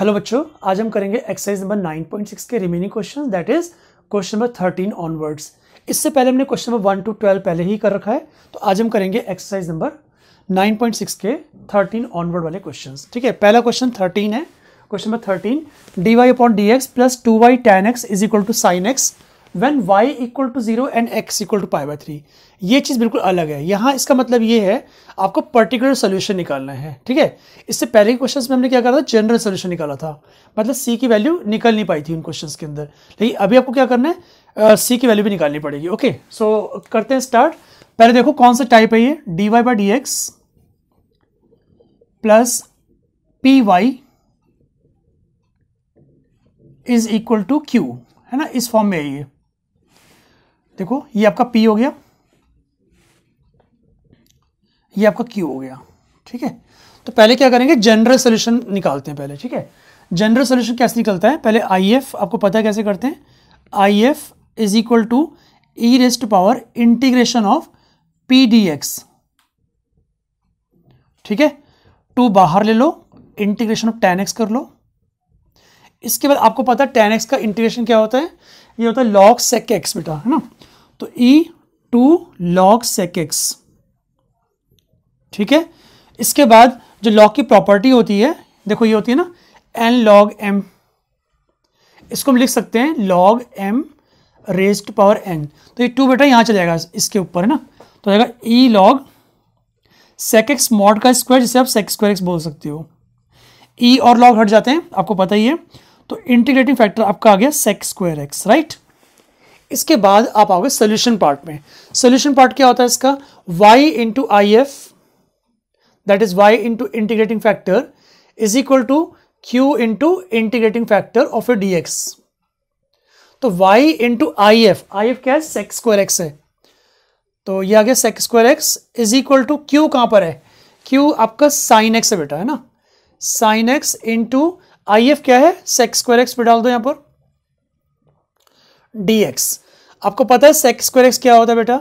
hello बच्चों आज हम करेंगे एक्सरसाइज नंबर 9.6 के remaining question that is question number 13 onwards इससे पहले हमने क्वेश्चन नंबर 1 टू 12 पहले ही कर रखा है तो आज हम करेंगे एक्सरसाइज नंबर 9.6 के 13 ऑनवर्ड वाले क्वेश्चंस ठीक है पहला क्वेश्चन 13 है question number 13 D Y upon D x plus two Y tan X is equal to sine X when Y equal to zero and X equal to pi by three ये चीज़ बिल्कुल अलग है यहाँ इसका मतलब ये है आपको पर्टिकुलर सोल्यूशन निकालना है ठीक है इससे पहले के क्वेश्चन में हमने क्या करा था जनरल सोल्यूशन निकाला था मतलब सी की वैल्यू निकल नहीं पाई थी उन क्वेश्चन के अंदर लेकिन अभी आपको क्या करना है सी uh, की वैल्यू भी निकालनी पड़ेगी ओके okay, सो so, करते हैं स्टार्ट पहले देखो कौन सा टाइप है ये D Y by D x plus P Y is equal to Q है ना इस फॉर्म में है ये देखो ये आपका पी हो गया ये आपका क्यू हो गया ठीक है तो पहले क्या करेंगे जनरल सोल्यूशन निकालते हैं पहले ठीक है जनरल सोल्यूशन कैसे निकलता है पहले आई एफ आपको पता है कैसे करते हैं I F is equal to E raised power integration of P D x ठीक है टू बाहर ले लो इंटीग्रेशन ऑफ टेन एक्स कर लो इसके बाद आपको पता है टेन एक्स का इंटीग्रेशन क्या होता है ये होता है लॉग सेक एक्स बेटा है ना तो E e two log sec X ठीक है इसके बाद जो लॉग की प्रॉपर्टी होती है देखो ये होती है ना एन लॉग एम इसको हम लिख सकते हैं log M raise to power N तो ये टू बेटा यहाँ चलेगा जाएगा इसके ऊपर है ना तो जाएगा E log sec X mod का स्क्वायर जिसे आप sec square एक्स बोल सकते हो ई e और लॉग हट जाते हैं आपको पता ही है तो इंटीग्रेटिंग फैक्टर आपका आ गया sec square एक्स राइट इसके बाद आप आओगे सोल्यूशन पार्ट में सोल्यूशन पार्ट क्या होता है इसका Y into I F that is Y into integrating factor is equal to Q into integrating factor of A D x तो Y into I F I F क्या है sex square x है तो ये आ गया sec square x is equal to Q कहां पर है क्यू आपका साइन एक्स है बेटा है ना sine X into I F क्या है सेक्स स्क्वायर एक्स पे डाल दो यहां पर डी एक्स आपको पता है सेक्स स्क्वायर एक्स क्या होता है बेटा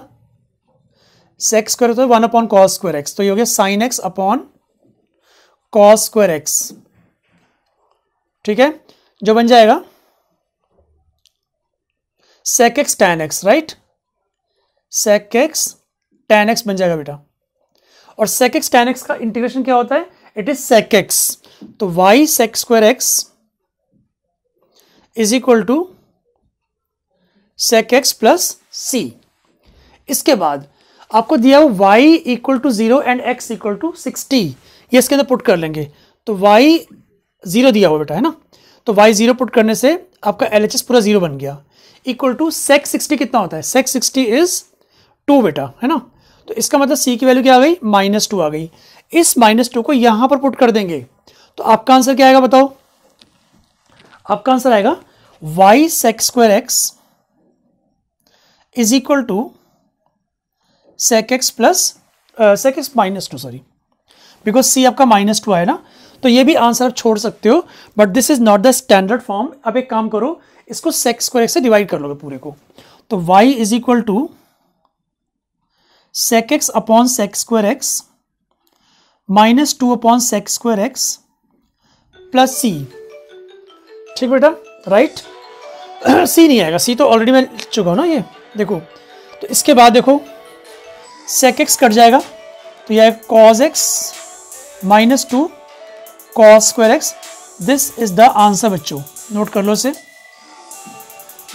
सेक्स स्क्वायर होता है one upon cos square X तो ये हो गया sine X upon cos square X ठीक है जो बन जाएगा sec X tan X right sec X tan X बन जाएगा बेटा और सेक एक्स टेन एक्स का इंटीग्रेशन क्या होता है इट इज सेक एक्स तो Y sec square x is equal to sec X plus सी इसके बाद आपको दिया हुआ Y equal to zero and X equal to sixty ये इसके अंदर पुट कर लेंगे तो वाई जीरो दिया हुआ बेटा है ना तो वाई जीरो पुट करने से आपका एल पूरा जीरो बन गया इक्वल टू सेक्स सिक्सटी कितना होता है सेक्स सिक्सटी इज टू बेटा है ना तो इसका मतलब सी की वैल्यू क्या आ गई माइनस टू आ गई इस माइनस टू को यहां पर पुट कर देंगे तो आपका आंसर क्या आएगा बताओ आपका आंसर आएगा Y sec square x is equal to sec X plus sec X minus two sorry because सी आपका माइनस टू आया ना तो ये भी आंसर आप छोड़ सकते हो but this is not the standard form अब एक काम करो इसको सेक्स स्क्वायर एक्स से डिवाइड कर लोगे पूरे को तो Y is equal to sec X upon sec square x minus two upon sec square x plus C ठीक बेटा राइट सी नहीं आएगा सी तो ऑलरेडी मैं लिख चुका हूँ ना ये देखो तो इसके बाद देखो सेक एक्स कट जाएगा तो यह cos X minus two cos square X this is the answer बच्चों नोट कर लो इसे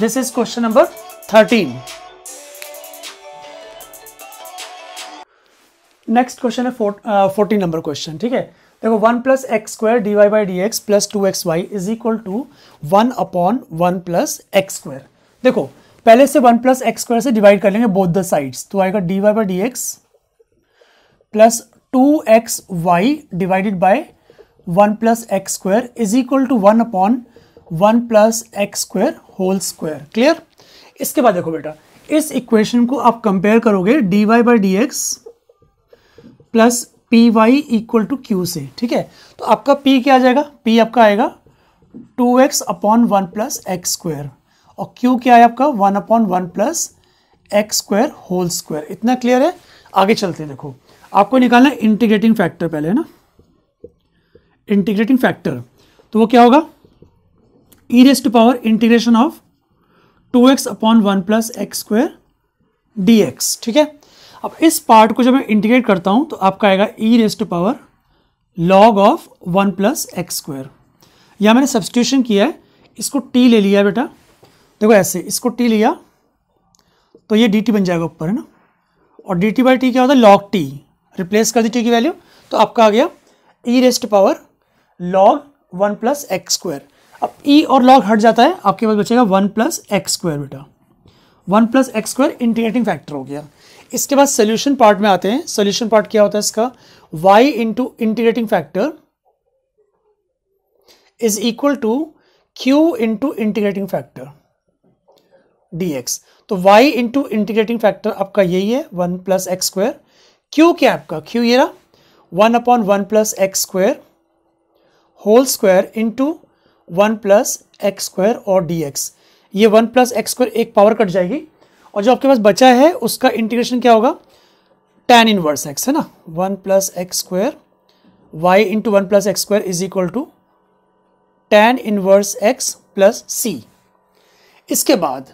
this is question number thirteen next question है फोर्टीन नंबर क्वेश्चन ठीक है देखो one plus X square D Y by D x plus two X Y is equal to one upon one plus X square देखो पहले से one plus X square से divide कर लेंगे बोथ द साइड्स तो आएगा D Y by D x plus two X Y divided by one plus X square is equal to one upon one plus X square whole square clear इसके बाद देखो बेटा इस equation को आप compare करोगे D Y by D x plus P Y equal to Q से ठीक है तो आपका पी क्या आ जाएगा पी आपका आएगा two X upon one plus X square और क्यू क्या है आपका one upon one plus X square whole square इतना क्लियर है आगे चलते देखो आपको निकालना है इंटीग्रेटिंग फैक्टर पहले है ना इंटीग्रेटिंग फैक्टर तो वो क्या होगा ई raised to power integration of two X upon one plus X square D x ठीक है अब इस पार्ट को जब मैं इंटीग्रेट करता हूं तो आपका आएगा ई raised to power log of one plus X square या मैंने सब्सटीट्यूशन किया है इसको टी ले लिया बेटा देखो ऐसे इसको टी लिया तो ये डी टी बन जाएगा ऊपर है ना और डी टी बाई टी क्या होता है लॉग टी रिप्लेस कर दी टी की वैल्यू तो आपका आ गया ई raised power log one plus X square अब ई e और लॉग हट जाता है आपके पास बचेगा वन प्लस एक्स स्क्वायर बेटा one plus X square integrating factor हो गया इसके बाद सोल्यूशन पार्ट में आते हैं सोल्यूशन पार्ट क्या होता है इसका Y into integrating factor is equal to Q into integrating factor dx तो y इंटू इंटीग्रेटिंग फैक्टर आपका यही है one plus X square Q क्या आपका क्यू ये रहा one upon one plus X square whole square into one plus X square और dx ये वन प्लस एक्स स्क्वायर एक पावर कट जाएगी और जो आपके पास बचा है उसका इंटीग्रेशन क्या होगा टेन इनवर्स एक्स है ना one plus X square Y into one plus X square is equal to tan inverse X plus सी इसके बाद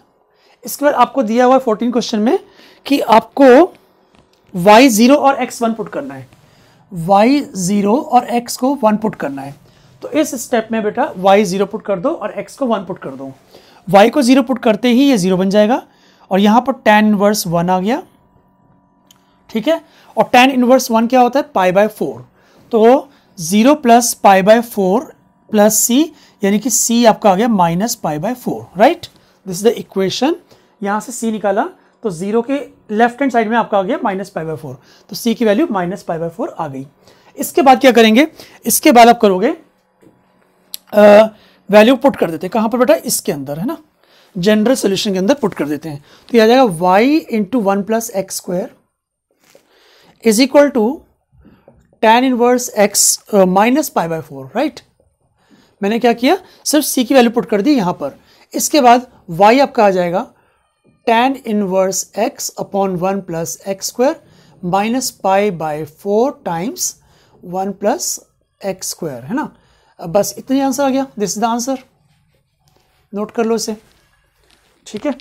इसके बाद आपको दिया हुआ फोर्टीन क्वेश्चन में कि आपको वाई जीरो और एक्स वन पुट करना है वाई जीरो और एक्स को वन पुट करना है तो इस स्टेप में बेटा वाई जीरो पुट कर दो और एक्स को वन पुट कर दो वाई को जीरो पुट करते ही ये जीरो बन जाएगा और यहां पर tan इनवर्स वन आ गया ठीक है और टेन इनवर्स वन क्या होता है पाई बाय फोर तो zero plus pi by four plus C यानी कि सी आपका आ गया minus pi by four right this is the equation यहाँ से सी निकाला तो जीरो के लेफ्ट हैंड साइड में आपका आ गया माइनस पाई बाई फोर तो सी की value minus pi by four आ गई इसके बाद क्या करेंगे इसके बाद आप करोगे वैल्यू पुट कर देते हैं कहाँ पर बेटा इसके अंदर है ना जनरल सोल्यूशन के अंदर पुट कर देते हैं तो यह आ जाएगा Y into one plus X square is equal to tan inverse X minus pi by four right मैंने क्या किया सिर्फ सी की वैल्यू पुट कर दी यहाँ पर इसके बाद वाई आपका आ जाएगा tan inverse X upon one plus X square minus pi by four times one plus X square है ना बस इतना ही आंसर आ गया this is the answer note कर लो इसे ठीक है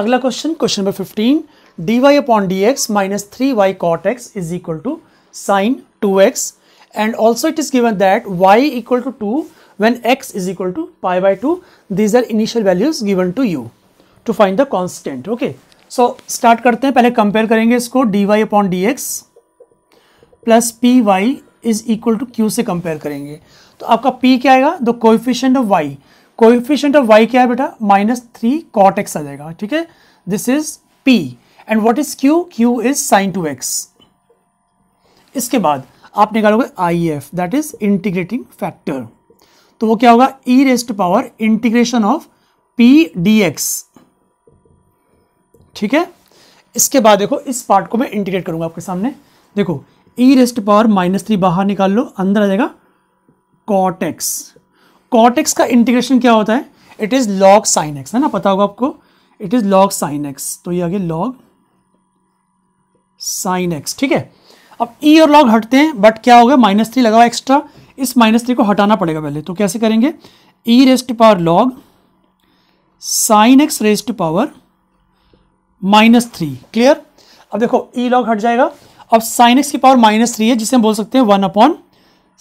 अगला question question number fifteen D Y upon D x minus three Y cot X is equal to sine 2x and also it is given that y equal to 2 when x is equal to pi by 2 these are initial values given to you to find the constant okay so start करते हैं पहले compare करेंगे इसको dy upon D x plus P Y is equal to Q से compare करेंगे तो आपका p क्या आएगा the coefficient of y coefficient of y क्या है बेटा माइनस थ्री कॉट एक्स आ जाएगा ठीक है this is p and what is q q is sine two X इसके बाद आप निकालोगे I F that is integrating factor तो वो क्या होगा ई raised power integration of P D x ठीक है इसके बाद देखो इस पार्ट को मैं इंटीग्रेट करूंगा आपके सामने देखो E raised power minus three बाहर निकाल लो अंदर आ जाएगा कॉटेक्स कॉटेक्स का इंटीग्रेशन क्या होता है it is log sine X है ना पता होगा आपको it is log sine X तो ये आगे लॉग साइन एक्स ठीक है अब ई e और लॉग हटते हैं बट क्या होगा माइनस थ्री लगा हुआ एक्स्ट्रा इस माइनस थ्री को हटाना पड़ेगा पहले तो कैसे करेंगे e raised power log sine x raised power minus three clear अब देखो ई e लॉग हट जाएगा अब साइन एक्स की पावर माइनस थ्री है जिसे हम बोल सकते हैं one upon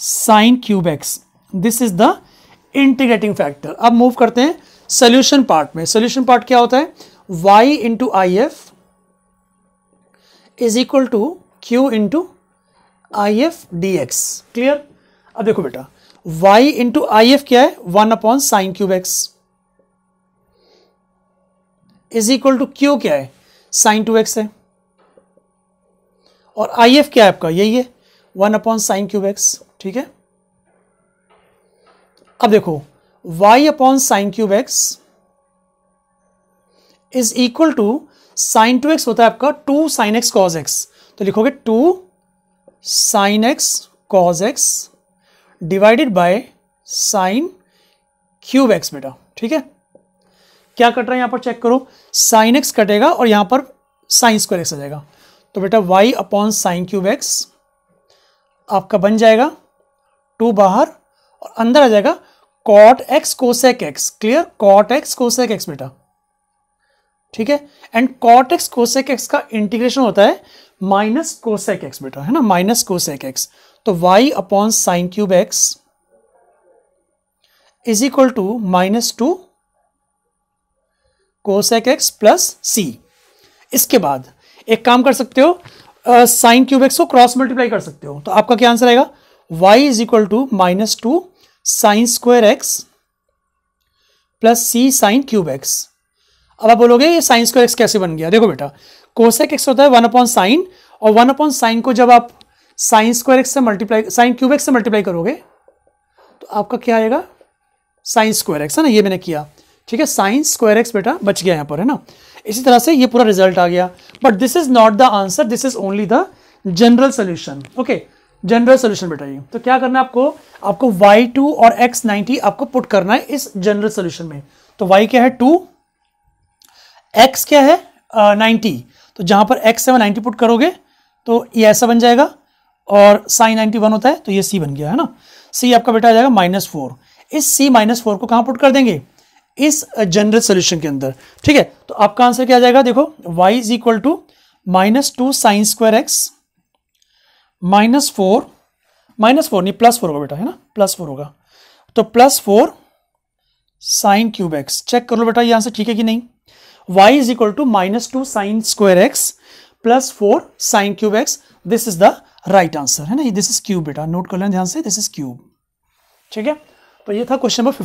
sine cube x this is the integrating factor अब मूव करते हैं सोल्यूशन पार्ट में सोल्यूशन पार्ट क्या होता है y into I F is equal to Q into I F d x clear अब देखो बेटा वाई इंटू आई एफ क्या है one upon sine cube x is equal to Q क्या है साइन टू एक्स है और आई एफ क्या है आपका यही है one upon sine cube x ठीक है अब देखो y upon sine cube x is equal to sine two x होता है आपका two sine x cos x तो लिखोगे two sine x cos x divided by sine cube x बेटा ठीक है क्या कट रहा है यहां पर चेक करो साइन एक्स कटेगा और यहां पर साइन स्क्वायर एक्स आ जाएगा तो बेटा y upon sine cube x आपका बन जाएगा टू बाहर और अंदर आ जाएगा cot x cosec x clear cot x cosec x बेटा ठीक है and cot x cosec x का इंटीग्रेशन होता है माइनस कोसेक एक्स बेटा है ना माइनस कोसेक एक्स तो y upon sine cube x is equal to minus two cosec x plus सी इसके बाद एक काम कर सकते हो साइन क्यूब एक्स को क्रॉस मल्टीप्लाई कर सकते हो तो आपका क्या आंसर आएगा y is equal to minus two sine square x plus c sine cube x अब आप बोलोगे ये साइन एक्स कैसे बन गया देखो बेटा कोसेक एक्स होता है वन अपॉन साइन और वन अपॉन साइन को जब आप साइंस को एक्स से मल्टीप्लाई साइन क्यूब एक्स से मल्टीप्लाई करोगे तो आपका क्या आएगा साइंस स्क्वायर एक्स है ना ये मैंने किया ठीक है साइंस स्क्वायर एक्स बेटा बच गया यहाँ पर है ना इसी तरह से ये पूरा रिजल्ट आ गया but this is not the answer this is only the general solution okay general solution बेटा ये तो क्या करना है आपको आपको वाई टू और एक्स नाइनटी आपको पुट करना है इस जनरल सोल्यूशन में तो वाई क्या है टू एक्स क्या है नाइन्टी तो जहां पर एक्स है वह नाइन्टी पुट करोगे तो ये ऐसा बन जाएगा और साइन नाइन्टी वन होता है तो ये सी बन गया है ना सी आपका बेटा आ जाएगा माइनस फोर इस सी माइनस फोर को कहां पुट कर देंगे इस जनरल सोल्यूशन के अंदर ठीक है तो आपका आंसर क्या आ जाएगा देखो y is equal to minus two sine square x minus four minus four नहीं प्लस फोर होगा बेटा है ना प्लस फोर होगा तो plus four sine cube x check कर लो बेटा ये आंसर ठीक है कि नहीं y is equal to minus 2 sine square x plus 4 sine cube x this is the right answer है ना दिस इज क्यूब बेटा नोट कर लेना ध्यान से दिस इज क्यूब ठीक है तो ये था 15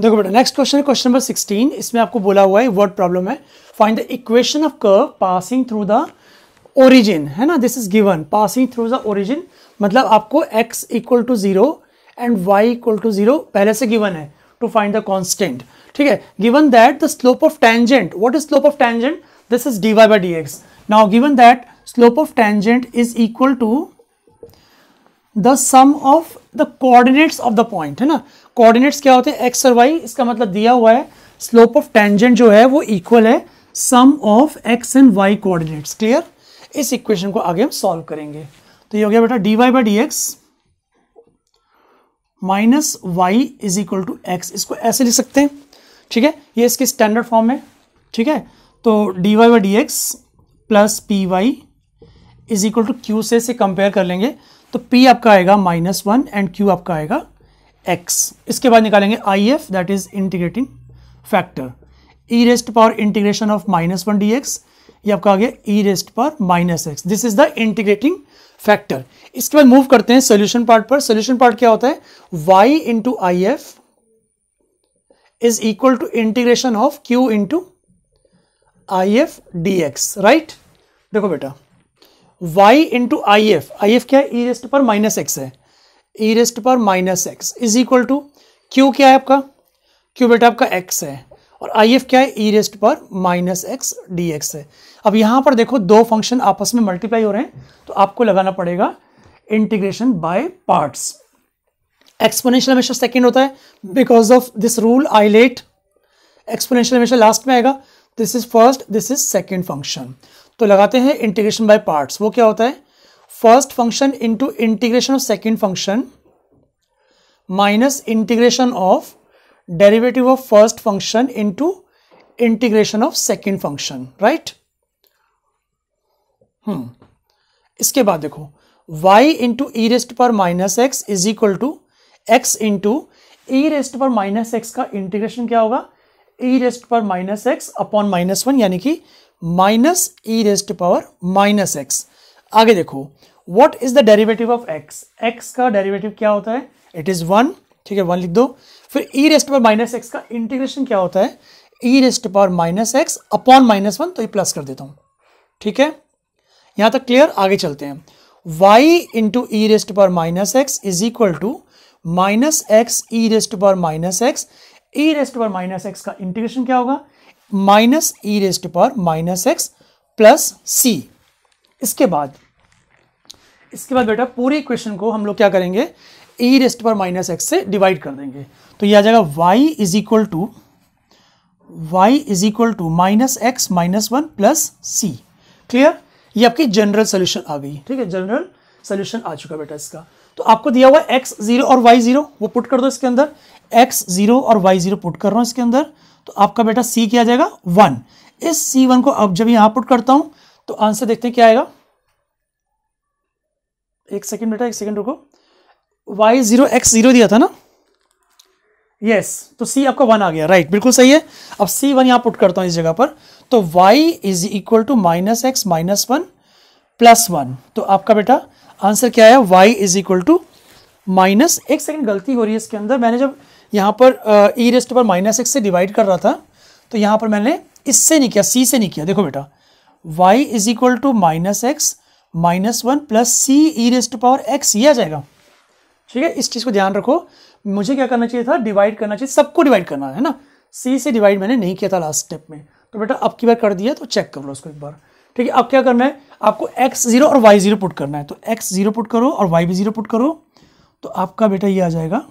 देखो बेटा नेक्स्ट क्वेश्चन है क्वेश्चन नंबर 16 इसमें आपको बोला हुआ है वर्ड प्रॉब्लम है find the equation of curve passing through the origin है ना this is given passing through the origin मतलब आपको x equal to zero and y equal to zero पहले से गिवन है to find the constant ठीक है given that the slope of tangent what is slope of tangent this is dy by dx now given that slope of tangent is equal to the sum of the coordinates of the point है ना coordinates क्या होते हैं x और y इसका मतलब दिया हुआ है slope of tangent जो है वो equal है sum of x and y coordinates clear इस equation को आगे हम solve करेंगे तो ये हो गया बेटा dy by dx minus y is equal to x इसको ऐसे लिख सकते हैं ठीक है ये इसकी स्टैंडर्ड फॉर्म है ठीक है तो d Y by D x plus P Y is equal to Q से इसे कंपेयर कर लेंगे तो पी आपका आएगा माइनस वन एंड क्यू आपका आएगा एक्स इसके बाद निकालेंगे I F that is integrating factor e raised power integration of minus one d x ये आपका आ गया ई raised power minus x this is the integrating factor इसके बाद मूव करते हैं सोल्यूशन पार्ट पर सोल्यूशन पार्ट क्या होता है y into I F is equal to integration of Q into I F d x right देखो बेटा y into I F I F क्या है ई रेस्ट पर माइनस एक्स है ई रेस्ट पर minus x is equal to Q क्या है आपका क्यू बेटा आपका एक्स है और आई एफ क्या है ई रेस्ट पर माइनस एक्स डी एक्स है अब यहाँ पर देखो दो फंक्शन आपस में मल्टीप्लाई हो रहे हैं तो आपको लगाना पड़ेगा इंटीग्रेशन बाय पार्ट्स एक्सपोनेंशियल हमेशा सेकेंड होता है because of this rule ILATE exponential हमेशा लास्ट में आएगा this is first this is second function तो लगाते हैं इंटीग्रेशन बाय पार्ट्स वो क्या होता है first function into integration of second function minus integration of derivative of first function into integration of second function right hmm इसके बाद देखो y इंटू ई रेस्ट पर minus x is equal to x into e raised पर minus x का integration क्या होगा ई raised पर minus x upon minus one यानी कि minus e raised power minus x आगे देखो what is the derivative of x x का डेरिवेटिव क्या होता है इट इज वन ठीक है वन लिख दो फिर ई रेस्ट पर माइनस एक्स का इंटीग्रेशन क्या होता है ई रेस्ट पर minus x upon minus one तो ये प्लस कर देता हूँ ठीक है यहाँ तक क्लियर आगे चलते हैं वाई इंटू ई रेस्ट पर minus x is equal to minus x e raised पर माइनस एक्स ई रेस्ट पर माइनस एक्स का इंटीग्रेशन क्या होगा माइनस ई रेस्ट पर माइनस एक्स प्लस सी इसके बाद इसके बाद बेटा पूरी इक्वेशन को हम लोग क्या करेंगे ई रेस्ट पर माइनस एक्स से डिवाइड कर देंगे तो यह आ जाएगा y is equal to y is equal to minus x minus one plus c clear ये आपकी जनरल सोल्यूशन आ गई ठीक है जनरल सोल्यूशन आ चुका बेटा इसका तो आपको दिया हुआ एक्स जीरो और वाई जीरो वो पुट कर दो इसके अंदर एक्स जीरो और वाई जीरो पुट कर रहा हूँ इसके अंदर तो आपका बेटा सी क्या जाएगा वन इस सी वन को अब जब यहां पुट करता हूं तो आंसर देखते हैं क्या आएगा एक सेकेंड बेटा एक सेकेंड रुको वाई ज़ीरो एक्स ज़ीरो दिया था ना यस yes, तो सी आपका वन आ गया राइट right, बिल्कुल सही है अब सी वन यहाँ पुट करता हूँ इस जगह पर तो Y is equal to minus x minus one plus one तो आपका बेटा आंसर क्या है y is equal to minus एक सेकेंड गलती हो रही है इसके अंदर मैंने जब यहाँ पर ई रेस्ट पर माइनस एक्स से डिवाइड कर रहा था तो यहाँ पर मैंने इससे नहीं किया सी से नहीं किया देखो बेटा y is equal to minus x minus one plus c e raised power x ये आ जाएगा ठीक है इस चीज़ को ध्यान रखो मुझे क्या करना चाहिए था डिवाइड करना चाहिए सबको डिवाइड करना है ना सी से डिवाइड मैंने नहीं किया था लास्ट स्टेप में तो बेटा अब की बार कर दिया तो चेक कर लो उसको एक बार ठीक है अब क्या करना है आपको एक्स जीरो और वाई जीरो पुट करना है तो एक्स जीरो पुट करो और वाई भी जीरो पुट करो तो आपका बेटा ये आ जाएगा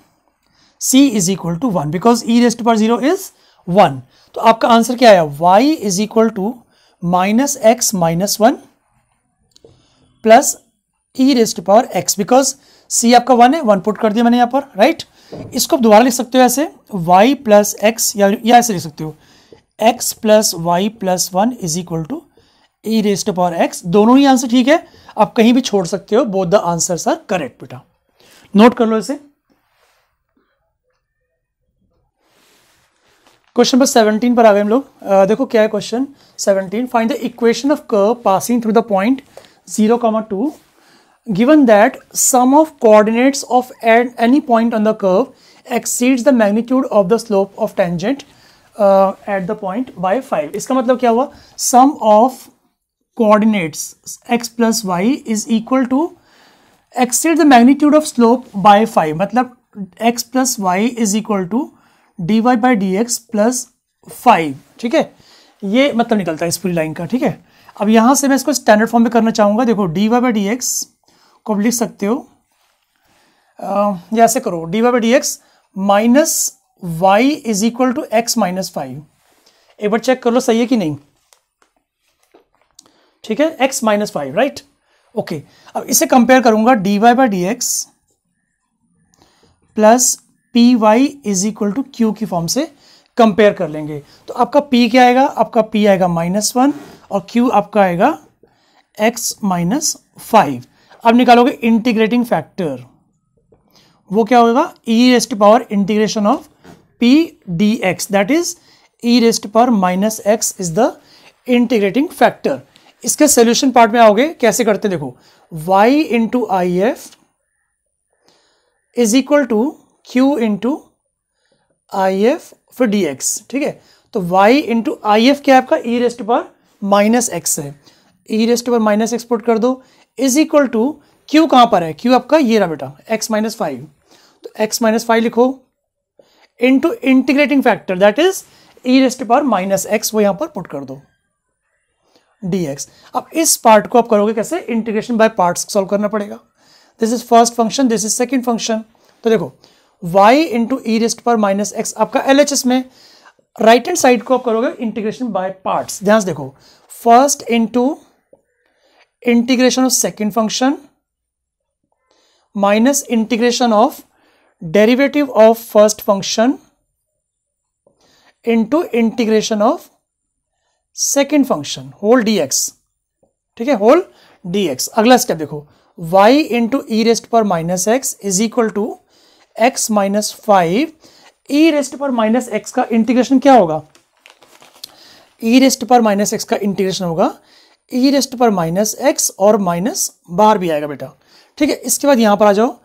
c is equal to one because e raised पर जीरो इज वन तो आपका आंसर क्या आया y is equal to minus x minus one plus e raised power x because सी आपका वन है वन पुट कर दिया मैंने यहाँ पर राइट इसको आप दोबारा लिख सकते हो ऐसे वाई प्लस एक्स या, ऐसे लिख सकते हो x plus y plus one is equal to E raised power x दोनों ही आंसर ठीक है आप कहीं भी छोड़ सकते हो both the answer are correct बेटा नोट कर लो इसे क्वेश्चन नंबर सेवनटीन पर आ गए हम लोग uh, देखो क्या है question seventeen find the equation of curve passing through the point zero comma two given that sum of coordinates of any point on the curve exceeds the magnitude of the slope of tangent uh, at the point by 5 iska matlab kya hua sum of coordinates x plus y is equal to exceed the magnitude of slope by 5 matlab x plus y is equal to dy by dx plus 5 theek hai ये मतलब निकलता है इस पूरी line का ठीक है अब यहाँ से मैं इसको स्टैंडर्ड फॉर्म में करना चाहूँगा देखो dy y by D x को लिख सकते हो ऐसे करो d Y by D x minus y is equal to x minus five एक बार चेक कर लो सही है कि नहीं ठीक है x minus five right okay अब इसे कंपेयर करूंगा d Y by D x plus P Y is equal to Q की फॉर्म से कंपेयर कर लेंगे तो आपका पी क्या आएगा आपका पी आएगा माइनस वन और क्यू आपका आएगा एक्स माइनस फाइव अब निकालोगे इंटीग्रेटिंग फैक्टर वो क्या होगा ई raised power integration of P D x that is e raised power minus x is the integrating factor इसके सोल्यूशन पार्ट में आओगे कैसे करते देखो y into I F is equal to Q into I F फिर d x ठीक है तो y इंटू आई एफ क्या है आपका ई रेस्ट पर माइनस एक्स है ई रेस्ट पर माइनस एक्सपोर्ट कर दो इज इक्वल टू क्यू कहां पर है क्यू आपका ये रहा बेटा एक्स माइनस फाइव तो एक्स माइनस फाइव लिखो into integrating factor that is e raised power minus x वो यहां पर पुट कर दो डी एक्स अब इस पार्ट को आप करोगे कैसे इंटीग्रेशन बाय पार्ट सॉल्व करना पड़ेगा this is first function this is second function तो देखो वाई इंटू ई रेस्ट पर माइनस एक्स आपका एल एच एस में राइट हैंड साइड को आप करोगे इंटीग्रेशन बाय पार्ट्स ध्यान से देखो first into integration of second function minus integration of derivative of first function into integration of second function whole x ठीक है होल डीएक्स अगला स्टेप देखो y इंटू ई रेस्ट पर minus x is equal to x minus five e raised पर minus x का integration क्या होगा ई raised पर माइनस एक्स का इंटीग्रेशन होगा ई रेस्ट पर माइनस एक्स और माइनस बाहर भी आएगा बेटा ठीक है इसके बाद यहाँ पर आ जाओ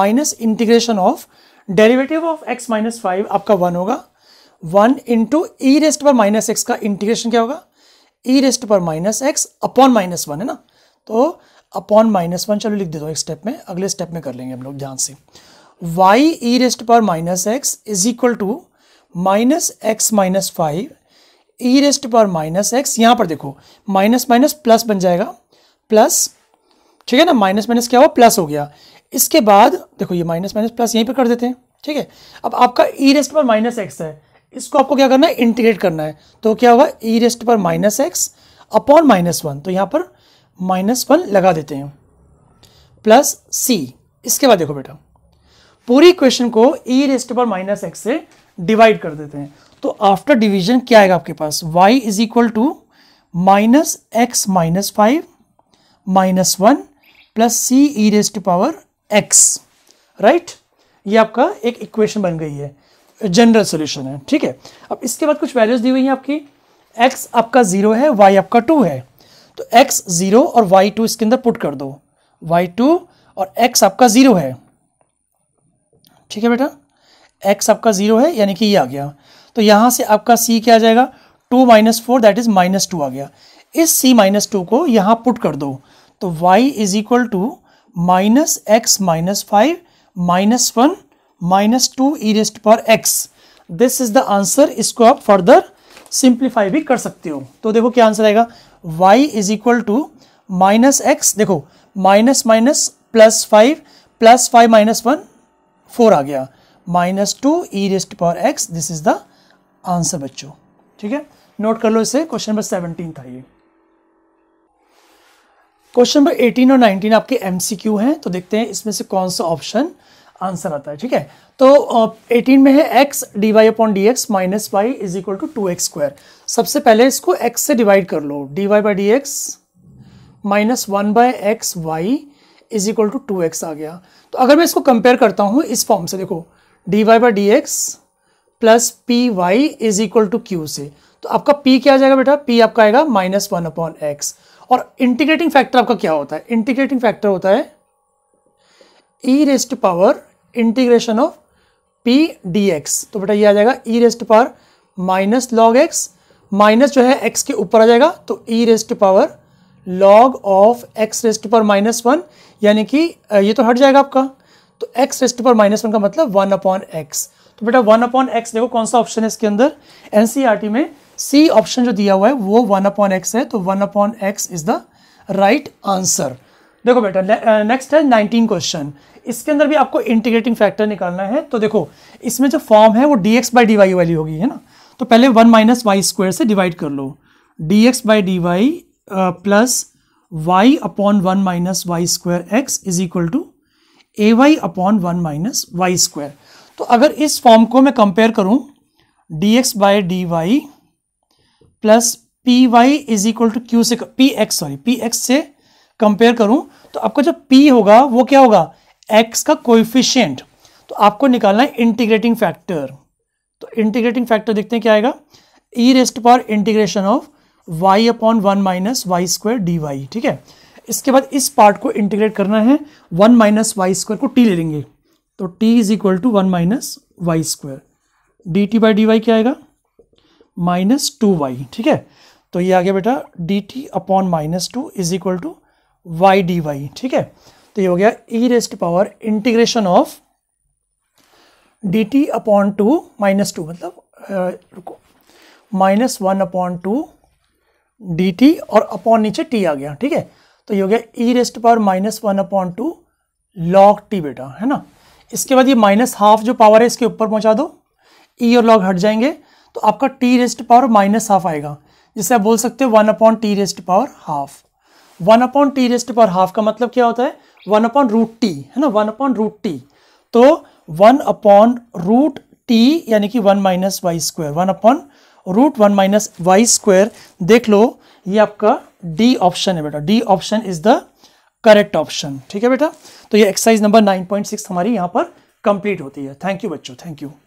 minus integration of derivative of x minus five आपका वन होगा वन इंटू ई रेस्ट पर माइनस एक्स का इंटीग्रेशन क्या होगा ई रेस्ट पर minus x upon minus one है ना तो अपॉन माइनस वन चलो लिख देता हूँ एक स्टेप में अगले स्टेप में कर लेंगे हम लोग ध्यान से वाई ई रेस्ट पर minus x is equal to minus x minus five e raised power minus x यहाँ पर देखो माइनस माइनस प्लस बन जाएगा प्लस ठीक है ना माइनस माइनस क्या हुआ प्लस हो गया इसके बाद देखो ये माइनस माइनस प्लस यहीं पर कर देते हैं ठीक है अब आपका ई रेस्ट पर माइनस एक्स है इसको आपको क्या करना है इंटीग्रेट करना है तो क्या होगा ई रेस्ट पर minus x upon minus one तो यहाँ पर माइनस वन लगा देते हैं प्लस सी इसके बाद देखो बेटा पूरी क्वेश्चन को ई रेस्ट पर माइनस एक्स से डिवाइड कर देते हैं तो आफ्टर डिवीजन क्या आएगा आपके पास y is equal to minus x minus five minus one plus c e raised to power x right ये आपका एक इक्वेशन बन गई है जनरल सोल्यूशन है ठीक है अब इसके बाद कुछ वैल्यूज दी हुई हैं आपकी x आपका जीरो है y आपका टू है तो x जीरो और y टू इसके अंदर पुट कर दो y टू और x आपका जीरो है ठीक है बेटा x आपका जीरो है यानी कि ये आ गया तो यहाँ से आपका सी क्या आ जाएगा two minus four that is minus two आ गया इस सी माइनस टू को यहाँ पुट कर दो तो Y is equal to minus x minus five minus one minus two E raised पर x this is the answer इसको आप फर्दर सिंप्लीफाई भी कर सकते हो तो देखो क्या आंसर आएगा y is equal to minus x देखो minus minus plus five plus five minus one four आ गया माइनस टू ई रेस्ट पर x this is the answer बच्चों ठीक है नोट कर लो इसे क्वेश्चन नंबर सेवनटीन था ये क्वेश्चन नंबर एटीन और नाइनटीन आपके एमसीक्यू हैं तो देखते हैं इसमें से कौन सा ऑप्शन आंसर आता है ठीक है तो एटीन में है x d Y upon D x minus y is equal to two x square सबसे पहले इसको एक्स से डिवाइड कर लो d Y by D x minus one by x Y is equal to two x आ गया तो अगर मैं इसको कंपेयर करता हूँ इस फॉर्म से देखो d Y by D x plus P Y is equal to Q से तो आपका पी क्या आ जाएगा बेटा पी आपका आएगा माइनस वन अपॉन एक्स और इंटीग्रेटिंग फैक्टर आपका क्या होता है इंटीग्रेटिंग फैक्टर होता है e raised power integration of P D x तो बेटा ये आ जाएगा e raised power minus log x minus जो है एक्स के ऊपर आ जाएगा तो e raised power log of x raised power minus one यानी कि ये तो हट जाएगा आपका तो x raised power minus one का मतलब वन अपॉन एक्स तो बेटा वन अपॉन एक्स देखो कौन सा ऑप्शन है इसके अंदर एनसीईआरटी e में सी ऑप्शन जो दिया हुआ है वो वन अपॉन एक्स है तो one upon x is the right answer देखो बेटा नेक्स्ट है नाइनटीन क्वेश्चन इसके अंदर भी आपको इंटीग्रेटिंग फैक्टर निकालना है तो देखो इसमें जो फॉर्म है वो d x by d y वाली होगी है ना तो पहले वन माइनस वाई स्क्वायर से डिवाइड कर लो d x by d y plus y upon one minus y square x is equal to a y upon one minus y square तो अगर इस फॉर्म को मैं कंपेयर करूं d x by d y plus P Y is equal to Q से p x sorry P x से compare करूं तो आपका जो पी होगा वो क्या होगा एक्स का कोइफिशियंट तो आपको निकालना है इंटीग्रेटिंग फैक्टर तो इंटीग्रेटिंग फैक्टर देखते हैं क्या आएगा ई raised power integration of y upon one minus y square D y ठीक है इसके बाद इस पार्ट को इंटीग्रेट करना है वन माइनस वाई स्क्वायर को टी ले लेंगे तो t is equal to one minus y square d t by d y क्या आएगा माइनस टू वाई ठीक है तो ये आ गया बेटा d t upon minus two is equal to y d y ठीक है तो ये हो गया e raised power integration of d t upon two minus two मतलब रुको minus one upon two d t और अपॉन नीचे टी आ गया ठीक है तो ये हो गया ई raised power minus one upon two log t बेटा है ना इसके बाद ये माइनस हाफ जो पावर है इसके ऊपर पहुंचा दो ई e और लॉग हट जाएंगे तो आपका t raised power minus half आएगा जिसे आप बोल सकते हो one upon t raised power half one upon t raised power half का मतलब क्या होता है वन अपॉन रूट टी है ना वन अपॉन रूट टी तो वन अपॉन रूट टी यानी कि one minus y square one upon root one minus y square देख लो ये आपका डी ऑप्शन है बेटा d option is the correct option ठीक है बेटा तो ये एक्सरसाइज नंबर 9.6 हमारी यहाँ पर कंप्लीट होती है थैंक यू बच्चों थैंक यू